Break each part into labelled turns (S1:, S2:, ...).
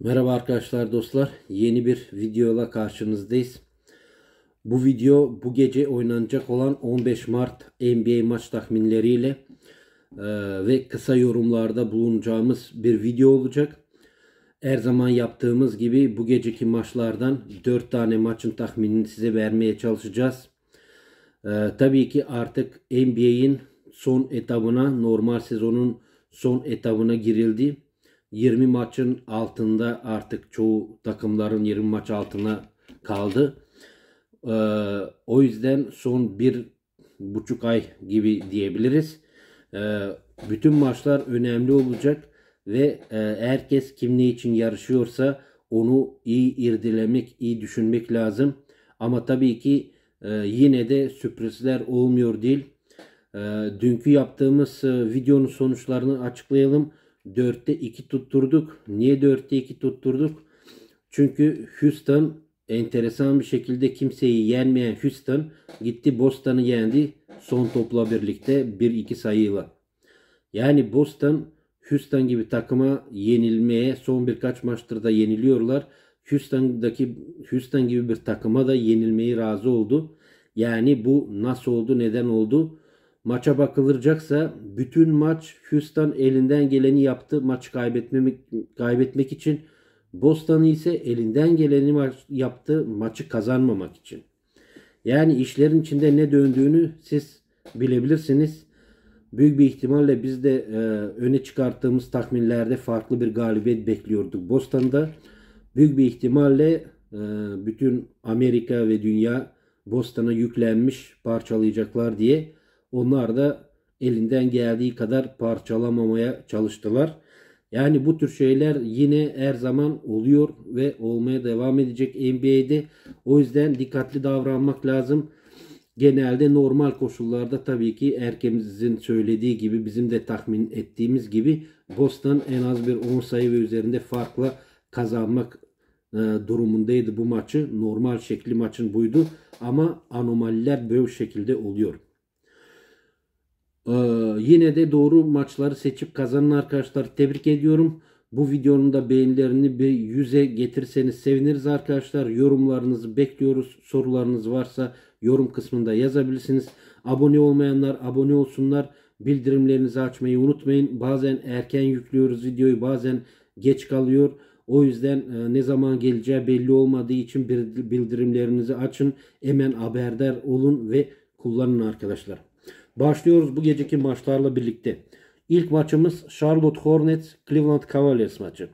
S1: Merhaba arkadaşlar dostlar. Yeni bir videoyla karşınızdayız. Bu video bu gece oynanacak olan 15 Mart NBA maç tahminleriyle e, ve kısa yorumlarda bulunacağımız bir video olacak. Her zaman yaptığımız gibi bu geceki maçlardan 4 tane maçın tahminini size vermeye çalışacağız. E, tabii ki artık NBA'in son etabına, normal sezonun son etabına girildi 20 maçın altında artık çoğu takımların 20 maç altına kaldı. Ee, o yüzden son bir buçuk ay gibi diyebiliriz. Ee, bütün maçlar önemli olacak ve e, herkes kim ne için yarışıyorsa onu iyi irdelemek, iyi düşünmek lazım. Ama tabii ki e, yine de sürprizler olmuyor değil. E, dünkü yaptığımız e, videonun sonuçlarını açıklayalım. 4'te 2 tutturduk. Niye 4'te 2 tutturduk? Çünkü Houston enteresan bir şekilde kimseyi yenmeyen Houston gitti Boston'ı yendi son topla birlikte 1-2 sayıyla. Yani Boston Houston gibi takıma yenilmeye son birkaç maçtır da yeniliyorlar. Houston'daki Houston gibi bir takıma da yenilmeyi razı oldu. Yani bu nasıl oldu, neden oldu? Maça bakılacaksa bütün maç Houston elinden geleni yaptı. Maç kaybetmemek, kaybetmek için Boston ise elinden geleni maç, yaptı maçı kazanmamak için. Yani işlerin içinde ne döndüğünü siz bilebilirsiniz. Büyük bir ihtimalle biz de e, öne çıkarttığımız tahminlerde farklı bir galibiyet bekliyorduk Boston'da. Büyük bir ihtimalle e, bütün Amerika ve dünya Boston'a yüklenmiş parçalayacaklar diye onlar da elinden geldiği kadar parçalamamaya çalıştılar. Yani bu tür şeyler yine her zaman oluyor ve olmaya devam edecek NBA'de. O yüzden dikkatli davranmak lazım. Genelde normal koşullarda tabii ki erkemizin söylediği gibi bizim de tahmin ettiğimiz gibi Boston en az bir 10 sayı ve üzerinde farkla kazanmak e, durumundaydı bu maçı. Normal şekli maçın buydu ama anomaliler böyle şekilde oluyor. Ee, yine de doğru maçları seçip kazanan arkadaşlar tebrik ediyorum. Bu videonun da beğenilerini bir yüze getirseniz seviniriz arkadaşlar. Yorumlarınızı bekliyoruz. Sorularınız varsa yorum kısmında yazabilirsiniz. Abone olmayanlar abone olsunlar. Bildirimlerinizi açmayı unutmayın. Bazen erken yüklüyoruz videoyu bazen geç kalıyor. O yüzden e, ne zaman geleceği belli olmadığı için bildirimlerinizi açın. Hemen haberdar olun ve kullanın arkadaşlar. Başlıyoruz bu geceki maçlarla birlikte. İlk maçımız Charlotte Hornets Cleveland Cavaliers maçı.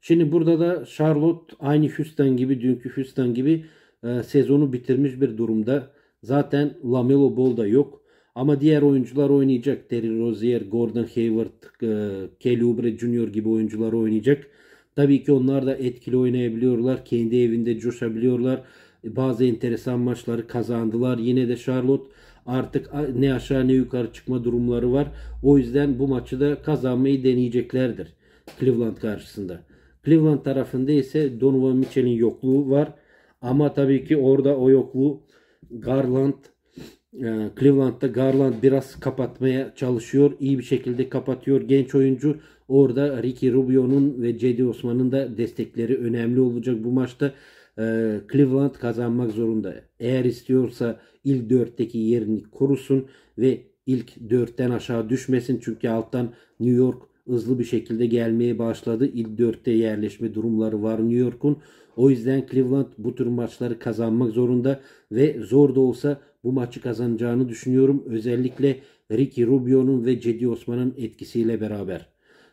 S1: Şimdi burada da Charlotte aynı Houston gibi dünkü Houston gibi e, sezonu bitirmiş bir durumda. Zaten Lamelo Ball da yok. Ama diğer oyuncular oynayacak. Terry Rozier, Gordon Hayward, e, Kelly Oubre Jr. gibi oyuncular oynayacak. Tabii ki onlar da etkili oynayabiliyorlar. Kendi evinde coşabiliyorlar. Bazı enteresan maçları kazandılar. Yine de Charlotte artık ne aşağı ne yukarı çıkma durumları var. O yüzden bu maçı da kazanmayı deneyeceklerdir Cleveland karşısında. Cleveland tarafında ise Donovan Mitchell'in yokluğu var. Ama tabii ki orada o yokluğu Garland e, Cleveland'da Garland biraz kapatmaya çalışıyor. İyi bir şekilde kapatıyor. Genç oyuncu orada Ricky Rubio'nun ve Cedi Osman'ın da destekleri önemli olacak bu maçta. Ee, Cleveland kazanmak zorunda. Eğer istiyorsa ilk dörtteki yerini korusun ve ilk dörtten aşağı düşmesin. Çünkü alttan New York hızlı bir şekilde gelmeye başladı. İlk dörtte yerleşme durumları var New York'un. O yüzden Cleveland bu tür maçları kazanmak zorunda ve zor da olsa bu maçı kazanacağını düşünüyorum. Özellikle Ricky Rubio'nun ve Cedi Osman'ın etkisiyle beraber.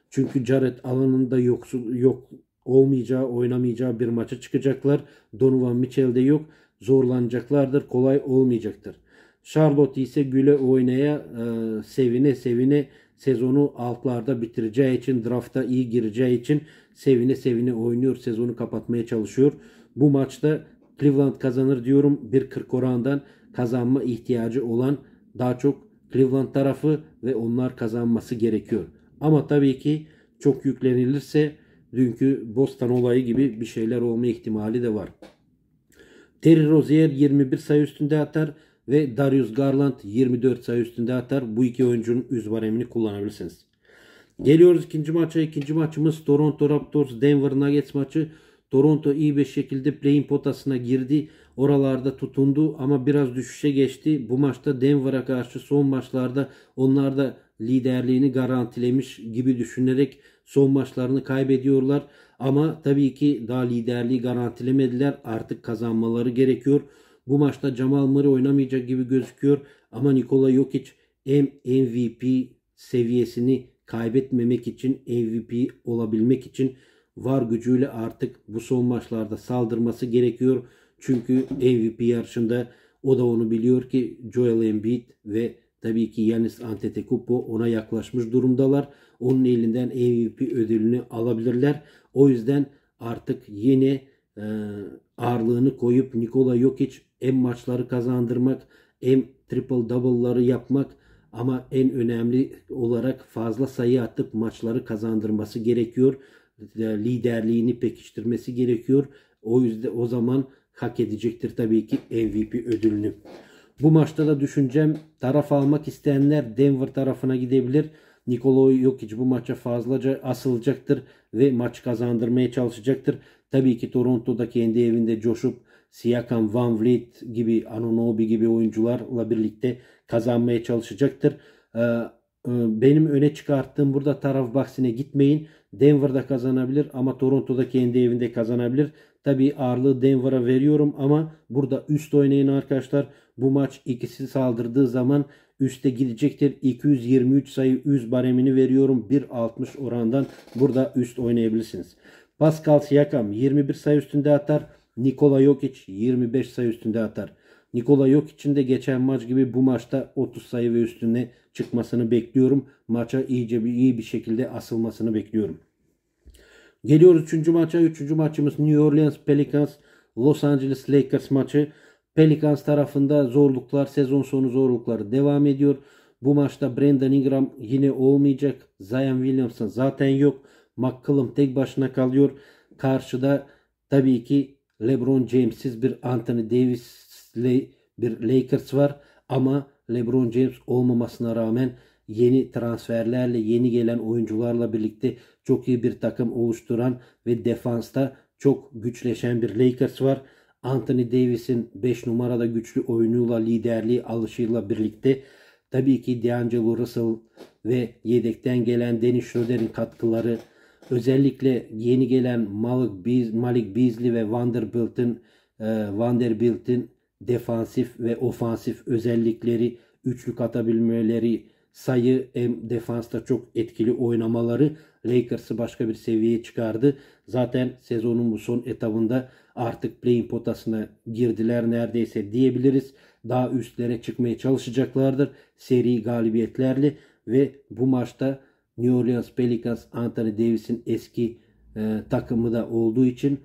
S1: Çünkü Jared alanında yoksul, yok, olmayacağı, oynamayacağı bir maça çıkacaklar. Donovan Mitchell de yok. Zorlanacaklardır. Kolay olmayacaktır. Charlotte ise güle oynaya e, sevine sevine sezonu altlarda bitireceği için drafta iyi gireceği için sevine sevine oynuyor. Sezonu kapatmaya çalışıyor. Bu maçta Cleveland kazanır diyorum. 1.40 orandan kazanma ihtiyacı olan daha çok Cleveland tarafı ve onlar kazanması gerekiyor. Ama tabii ki çok yüklenilirse dünkü Boston olayı gibi bir şeyler olma ihtimali de var. Terry Rozier 21 sayı üstünde atar ve Darius Garland 24 sayı üstünde atar. Bu iki oyuncunun üz baremini kullanabilirsiniz. Geliyoruz ikinci maça. İkinci maçımız Toronto Raptors Denver Nuggets maçı. Toronto iyi bir şekilde play-in potasına girdi. Oralarda tutundu ama biraz düşüşe geçti. Bu maçta Denver'a karşı son maçlarda onlar da liderliğini garantilemiş gibi düşünerek Son maçlarını kaybediyorlar. Ama tabii ki daha liderliği garantilemediler. Artık kazanmaları gerekiyor. Bu maçta Jamal Murray oynamayacak gibi gözüküyor. Ama Nikola Jokic hem MVP seviyesini kaybetmemek için MVP olabilmek için var gücüyle artık bu son maçlarda saldırması gerekiyor. Çünkü MVP yarışında o da onu biliyor ki Joel Embiid ve Tabii ki Yanis Antetokounmpo ona yaklaşmış durumdalar. Onun elinden MVP ödülünü alabilirler. O yüzden artık yeni e, ağırlığını koyup Nikola Jokic hem maçları kazandırmak hem triple double'ları yapmak ama en önemli olarak fazla sayı atıp maçları kazandırması gerekiyor. E, liderliğini pekiştirmesi gerekiyor. O yüzden o zaman hak edecektir tabii ki MVP ödülünü. Bu maçta da düşüncem taraf almak isteyenler Denver tarafına gidebilir. Nikola Jokic bu maça fazlaca asılacaktır ve maç kazandırmaya çalışacaktır. Tabii ki Toronto'da kendi evinde coşup Siakam, Van Vliet gibi, Anunobi gibi oyuncularla birlikte kazanmaya çalışacaktır. Ee, e, benim öne çıkarttığım burada taraf bahsine gitmeyin. Denver'da kazanabilir ama Toronto'da kendi evinde kazanabilir. Tabii ağırlığı Denver'a veriyorum ama burada üst oynayın arkadaşlar. Bu maç ikisi saldırdığı zaman üste gidecektir. 223 sayı üst baremini veriyorum. 1.60 orandan burada üst oynayabilirsiniz. Pascal Siakam 21 sayı üstünde atar. Nikola Jokic 25 sayı üstünde atar. Nikola Jokic'in de geçen maç gibi bu maçta 30 sayı ve üstüne çıkmasını bekliyorum. Maça iyice bir iyi bir şekilde asılmasını bekliyorum. Geliyoruz 3. maça. 3. maçımız New Orleans Pelicans Los Angeles Lakers maçı. Pelicans tarafında zorluklar, sezon sonu zorlukları devam ediyor. Bu maçta Brandon Ingram yine olmayacak. Zion Williamson zaten yok. McCollum tek başına kalıyor. Karşıda tabii ki LeBron James'siz bir Anthony Davis'li bir Lakers var. Ama LeBron James olmamasına rağmen yeni transferlerle, yeni gelen oyuncularla birlikte çok iyi bir takım oluşturan ve defansta çok güçleşen bir Lakers var. Anthony Davis'in 5 numarada güçlü oyunuyla liderliği alışıyla birlikte tabii ki D'Angelo Russell ve yedekten gelen Dennis Schroeder'in katkıları özellikle yeni gelen Malik, Beaz, Malik Beasley ve Vanderbilt'in e, Vanderbilt'in defansif ve ofansif özellikleri üçlük atabilmeleri sayı hem defansta çok etkili oynamaları Lakers'ı başka bir seviyeye çıkardı. Zaten sezonun bu son etabında artık play-in potasına girdiler neredeyse diyebiliriz. Daha üstlere çıkmaya çalışacaklardır seri galibiyetlerle ve bu maçta New Orleans Pelicans Anthony Davis'in eski e, takımı da olduğu için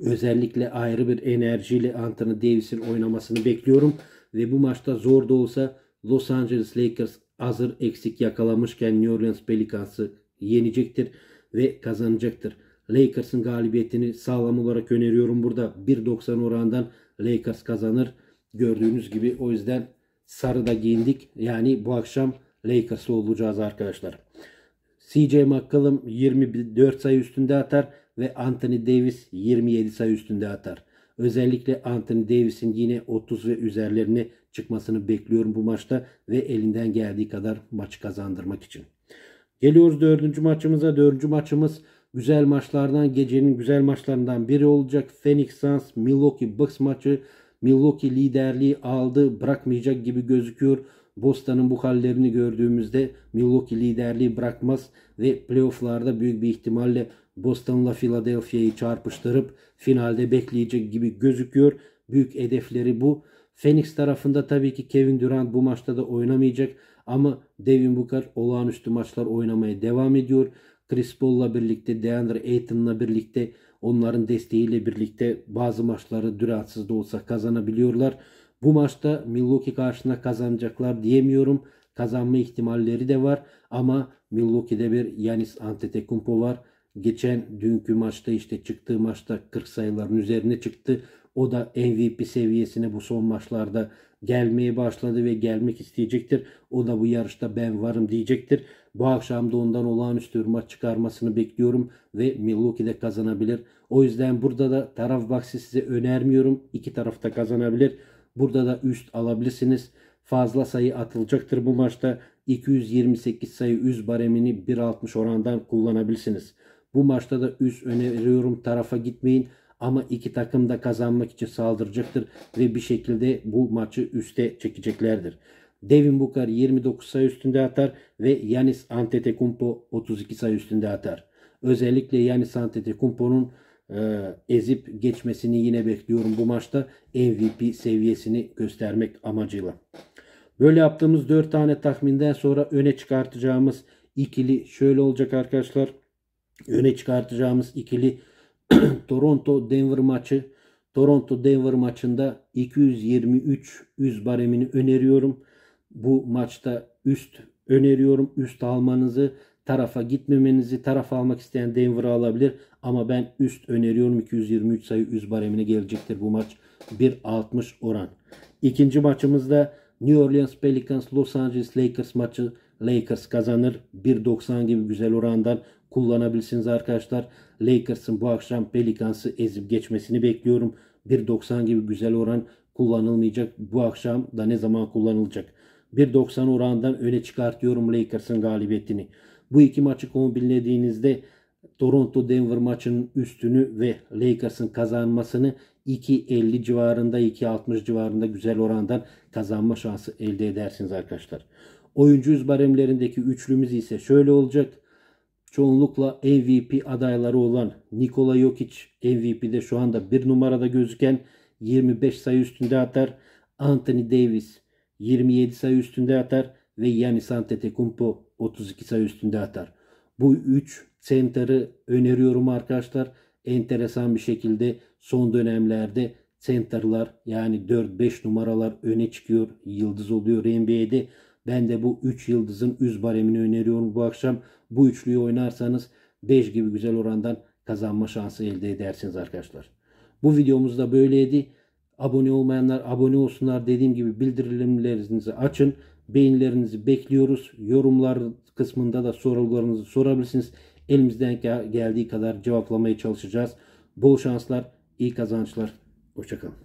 S1: özellikle ayrı bir enerjiyle Anthony Davis'in oynamasını bekliyorum ve bu maçta zor da olsa Los Angeles Lakers hazır eksik yakalamışken New Orleans Pelicans'ı yenecektir ve kazanacaktır. Lakers'ın galibiyetini sağlam olarak öneriyorum burada. 1.90 orandan Lakers kazanır. Gördüğünüz gibi o yüzden sarıda giyindik. Yani bu akşam Lakers'lı olacağız arkadaşlar. CJ McCollum 24 sayı üstünde atar ve Anthony Davis 27 sayı üstünde atar. Özellikle Anthony Davis'in yine 30 ve üzerlerini çıkmasını bekliyorum bu maçta ve elinden geldiği kadar maçı kazandırmak için. Geliyoruz dördüncü maçımıza. Dördüncü maçımız güzel maçlardan, gecenin güzel maçlarından biri olacak. Phoenix Suns Milwaukee Bucks maçı. Milwaukee liderliği aldı, bırakmayacak gibi gözüküyor. Boston'ın bu hallerini gördüğümüzde Milwaukee liderliği bırakmaz ve playofflarda büyük bir ihtimalle Boston'la Philadelphia'yı çarpıştırıp finalde bekleyecek gibi gözüküyor. Büyük hedefleri bu. Phoenix tarafında tabii ki Kevin Durant bu maçta da oynamayacak ama Devin Booker olağanüstü maçlar oynamaya devam ediyor. Chris Paul'la birlikte, DeAndre Ayton'la birlikte onların desteğiyle birlikte bazı maçları duratsız da olsa kazanabiliyorlar. Bu maçta Milwaukee karşısına kazanacaklar diyemiyorum. Kazanma ihtimalleri de var ama Milwaukee'de bir Yanis Antetokounmpo var. Geçen dünkü maçta işte çıktığı maçta 40 sayıların üzerine çıktı. O da MVP seviyesine bu son maçlarda gelmeye başladı ve gelmek isteyecektir. O da bu yarışta ben varım diyecektir. Bu akşam da ondan olağanüstü bir maç çıkarmasını bekliyorum ve Milwaukee de kazanabilir. O yüzden burada da taraf bahsi size önermiyorum. İki tarafta kazanabilir. Burada da üst alabilirsiniz. Fazla sayı atılacaktır bu maçta. 228 sayı üst baremini 1.60 orandan kullanabilirsiniz. Bu maçta da üst öneriyorum tarafa gitmeyin. Ama iki takım da kazanmak için saldıracaktır ve bir şekilde bu maçı üste çekeceklerdir. Devin Booker 29 sayı üstünde atar ve Yanis Antetokounmpo 32 sayı üstünde atar. Özellikle Yanis Antetokounmpo'nun e, ezip geçmesini yine bekliyorum bu maçta MVP seviyesini göstermek amacıyla. Böyle yaptığımız 4 tane tahminden sonra öne çıkartacağımız ikili şöyle olacak arkadaşlar. Öne çıkartacağımız ikili Toronto Denver maçı. Toronto Denver maçında 223 üst baremini öneriyorum. Bu maçta üst öneriyorum. Üst almanızı, tarafa gitmemenizi, taraf almak isteyen Denver'ı alabilir. Ama ben üst öneriyorum. 223 sayı üst baremine gelecektir bu maç. 1.60 oran. İkinci maçımızda New Orleans Pelicans Los Angeles Lakers maçı Lakers kazanır. 1.90 gibi güzel orandan kullanabilirsiniz arkadaşlar. Lakers'ın bu akşam Pelicans'ı ezip geçmesini bekliyorum. 1.90 gibi güzel oran kullanılmayacak. Bu akşam da ne zaman kullanılacak? 1.90 orandan öne çıkartıyorum Lakers'ın galibiyetini. Bu iki maçı kombinlediğinizde Toronto Denver maçının üstünü ve Lakers'ın kazanmasını 2.50 civarında 2.60 civarında güzel orandan kazanma şansı elde edersiniz arkadaşlar. Oyuncu yüz baremlerindeki üçlümüz ise şöyle olacak çoğunlukla MVP adayları olan Nikola Jokic MVP'de şu anda bir numarada gözüken 25 sayı üstünde atar. Anthony Davis 27 sayı üstünde atar ve Yanis Antetokounmpo 32 sayı üstünde atar. Bu 3 center'ı öneriyorum arkadaşlar. Enteresan bir şekilde son dönemlerde center'lar yani 4-5 numaralar öne çıkıyor. Yıldız oluyor NBA'de. Ben de bu 3 yıldızın üz baremini öneriyorum bu akşam. Bu üçlüyü oynarsanız 5 gibi güzel orandan kazanma şansı elde edersiniz arkadaşlar. Bu videomuz da böyleydi. Abone olmayanlar abone olsunlar. Dediğim gibi bildirimlerinizi açın. Beğenilerinizi bekliyoruz. Yorumlar kısmında da sorularınızı sorabilirsiniz. Elimizden geldiği kadar cevaplamaya çalışacağız. Bol şanslar, iyi kazançlar. Hoşçakalın.